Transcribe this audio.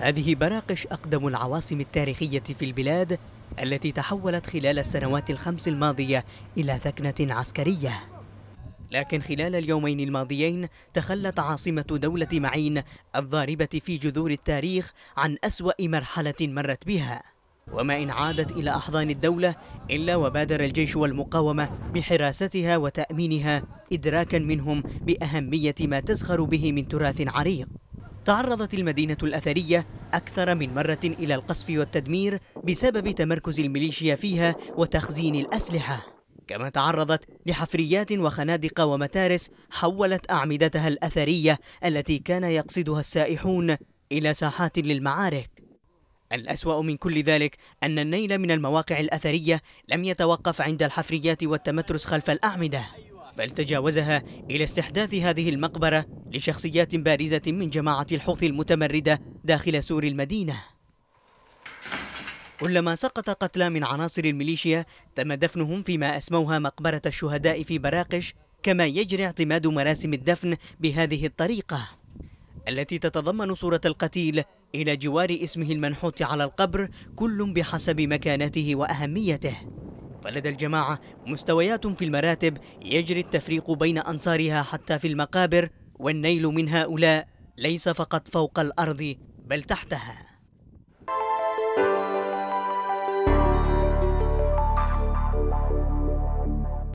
هذه براقش أقدم العواصم التاريخية في البلاد التي تحولت خلال السنوات الخمس الماضية إلى ثكنة عسكرية لكن خلال اليومين الماضيين تخلت عاصمة دولة معين الضاربة في جذور التاريخ عن أسوأ مرحلة مرت بها وما إن عادت إلى أحضان الدولة إلا وبادر الجيش والمقاومة بحراستها وتأمينها إدراكا منهم بأهمية ما تزخر به من تراث عريق تعرضت المدينة الأثرية أكثر من مرة إلى القصف والتدمير بسبب تمركز الميليشيا فيها وتخزين الأسلحة كما تعرضت لحفريات وخنادق ومتارس حولت أعمدتها الأثرية التي كان يقصدها السائحون إلى ساحات للمعارك الأسوأ من كل ذلك أن النيل من المواقع الأثرية لم يتوقف عند الحفريات والتمترس خلف الأعمدة بل تجاوزها إلى استحداث هذه المقبرة لشخصيات بارزة من جماعة الحوثي المتمردة داخل سور المدينة كلما سقط قتلى من عناصر الميليشيا تم دفنهم فيما أسموها مقبرة الشهداء في براقش كما يجري اعتماد مراسم الدفن بهذه الطريقة التي تتضمن صورة القتيل إلى جوار اسمه المنحوت على القبر كل بحسب مكانته وأهميته فلدى الجماعة مستويات في المراتب يجري التفريق بين أنصارها حتى في المقابر والنيل من هؤلاء ليس فقط فوق الأرض بل تحتها